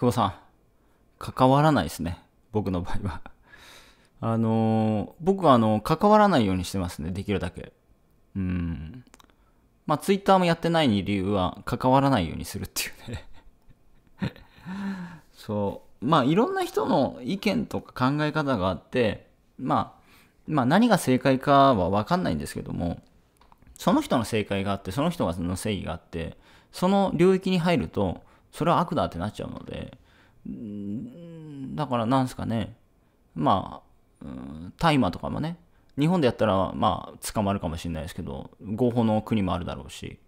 久保さん、関わらないですね。僕の場合は。あのー、僕はあの、関わらないようにしてますね。できるだけ。うん。まあ、ツイッターもやってない理由は、関わらないようにするっていうね そう。まあ、いろんな人の意見とか考え方があって、まあ、まあ、何が正解かはわかんないんですけども、その人の正解があって、その人の正義があって、その領域に入ると、それは悪だってなっちゃうので、だからなんすかね、まあ、大麻とかもね、日本でやったら、まあ、捕まるかもしれないですけど、合法の国もあるだろうし、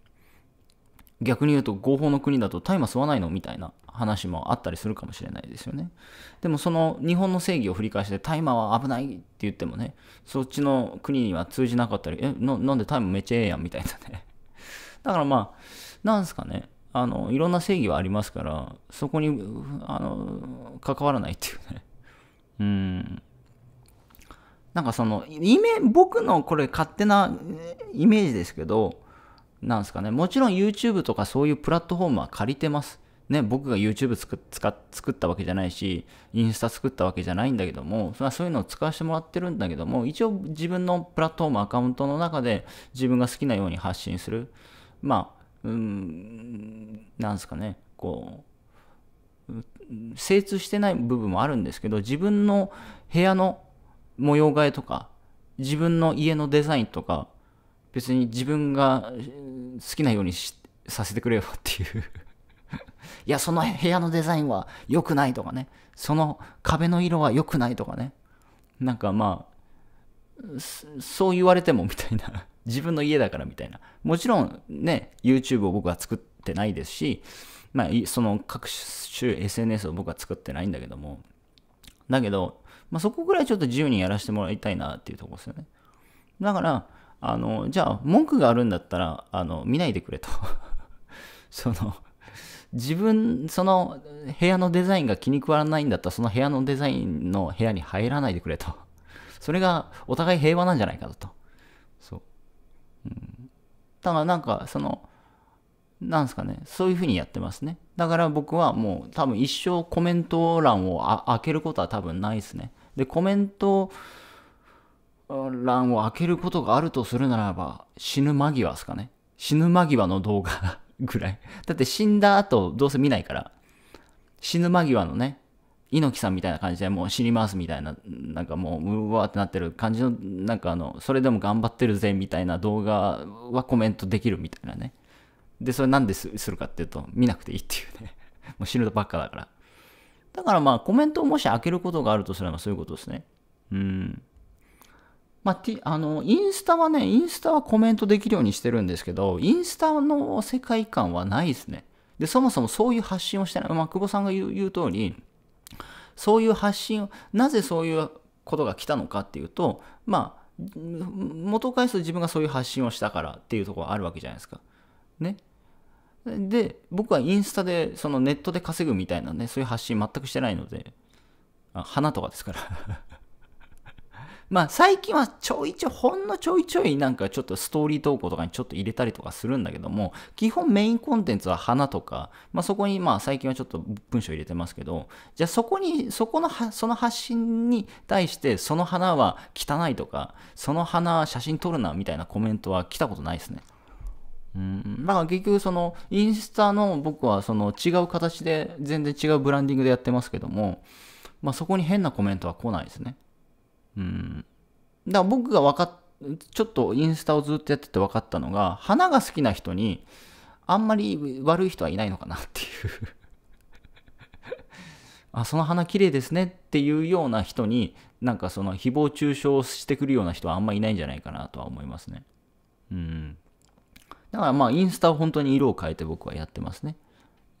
逆に言うと合法の国だと大麻吸わないのみたいな話もあったりするかもしれないですよね。でもその日本の正義を振り返して大麻は危ないって言ってもね、そっちの国には通じなかったり、え、なんで大麻めっちゃええやんみたいなね。だからまあ、なんすかね、あのいろんな正義はありますからそこにあの関わらないっていうねうんなんかそのイメ僕のこれ勝手なイメージですけどなんですかねもちろん YouTube とかそういうプラットフォームは借りてますね、僕が YouTube 作作ったわけじゃないし、インスタ作ったわけじゃないんだけども、それはそういうのを使わせてもらってるんだけども、一応自分のプラットフォーム、アカウントの中で自分が好きなように発信する。まあ、うんなんですかねこう精通してない部分もあるんですけど自分の部屋の模様替えとか自分の家のデザインとか別に自分が好きなようにさせてくれよっていう いやその部屋のデザインは良くないとかねその壁の色は良くないとかねなんかまあそう言われてもみたいな自分の家だからみたいな。もちろんね、YouTube を僕は作ってないですし、まあ、その各種 SNS を僕は作ってないんだけども、だけど、まあ、そこぐらいちょっと自由にやらせてもらいたいなっていうとこですよね。だから、あの、じゃあ、文句があるんだったら、あの、見ないでくれと。その、自分、その部屋のデザインが気に食わないんだったら、その部屋のデザインの部屋に入らないでくれと。それがお互い平和なんじゃないかと。そう。だからなんかその、なんですかね、そういうふうにやってますね。だから僕はもう多分一生コメント欄を開けることは多分ないですね。で、コメント欄を開けることがあるとするならば死ぬ間際ですかね。死ぬ間際の動画 ぐらい。だって死んだ後どうせ見ないから、死ぬ間際のね、猪木さんみたいな感じでもう死にますみたいな、なんかもう、うわーってなってる感じの、なんかあの、それでも頑張ってるぜみたいな動画はコメントできるみたいなね。で、それなんでするかっていうと、見なくていいっていうね。もう死ぬとばっかだから。だからまあ、コメントをもし開けることがあるとすればそういうことですね。うん。まあ、T、あの、インスタはね、インスタはコメントできるようにしてるんですけど、インスタの世界観はないですね。で、そもそもそういう発信をしてない。まあ、久保さんが言う言う通り、そういう発信をなぜそういうことが来たのかっていうとまあ元を返すと自分がそういう発信をしたからっていうところあるわけじゃないですか。ね。で、僕はインスタで、そのネットで稼ぐみたいなね、そういう発信全くしてないので、あ花とかですからまあ最近はちょいちょい、ほんのちょいちょいなんかちょっとストーリー投稿とかにちょっと入れたりとかするんだけども、基本メインコンテンツは花とか、まあそこにまあ最近はちょっと文章入れてますけど、じゃあそこに、そこのは、その発信に対してその花は汚いとか、その花は写真撮るなみたいなコメントは来たことないですね。うん、だから結局そのインスタの僕はその違う形で全然違うブランディングでやってますけども、まあ、そこに変なコメントは来ないですね。うん。だから僕が分かっちょっとインスタをずっとやってて分かったのが、花が好きな人に、あんまり悪い人はいないのかなっていう あ、その花綺麗ですねっていうような人に、なんかその誹謗中傷してくるような人はあんまりいないんじゃないかなとは思いますね。うん。だからまあ、インスタは本当に色を変えて僕はやってますね。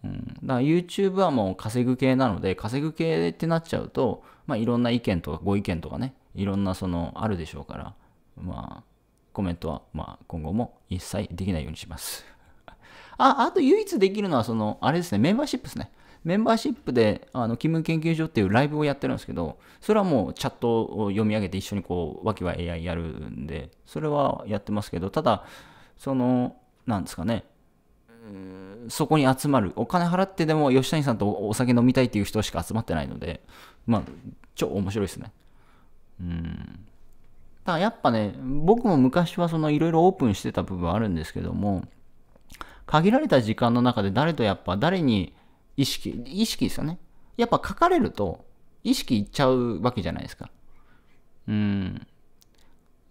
うん、だから YouTube はもう稼ぐ系なので、稼ぐ系ってなっちゃうと、まあ、いろんな意見とかご意見とかね、いろんなそのあるでしょうから、まあ、コメントは、まあ、今後も一切できないようにします。あ、あと唯一できるのは、その、あれですね、メンバーシップですね。メンバーシップで、あの、キム研究所っていうライブをやってるんですけど、それはもうチャットを読み上げて一緒にこう、わきわ AI やるんで、それはやってますけど、ただ、その、なんですかね、そこに集まる、お金払ってでも吉谷さんとお酒飲みたいっていう人しか集まってないので、まあ、超面白いですね。うん。だからやっぱね、僕も昔はそのいろいろオープンしてた部分あるんですけども、限られた時間の中で誰とやっぱ誰に意識、意識ですよね。やっぱ書かれると意識いっちゃうわけじゃないですか。うん。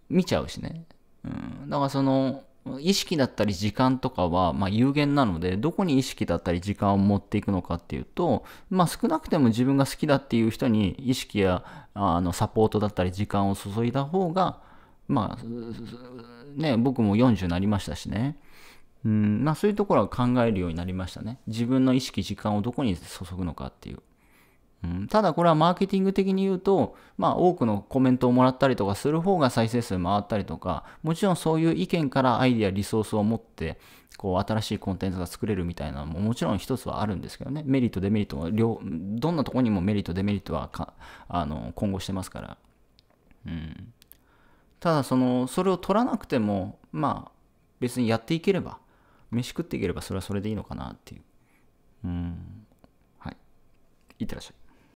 見ちゃうしね。うん。だからその、意識だったり時間とかは、まあ、有限なので、どこに意識だったり時間を持っていくのかっていうと、まあ、少なくても自分が好きだっていう人に意識やあのサポートだったり時間を注いだ方が、まあ、ね、僕も40になりましたしね。うんまあ、そういうところは考えるようになりましたね。自分の意識、時間をどこに注ぐのかっていう。うん、ただこれはマーケティング的に言うと、まあ多くのコメントをもらったりとかする方が再生数回ったりとか、もちろんそういう意見からアイデア、リソースを持って、こう新しいコンテンツが作れるみたいなのももちろん一つはあるんですけどね、メリット、デメリットも両、どんなとこにもメリット、デメリットはかあの今後してますから。うん、ただその、それを取らなくても、まあ別にやっていければ、飯食っていければそれはそれでいいのかなっていう。うん。はい。いってらっしゃい。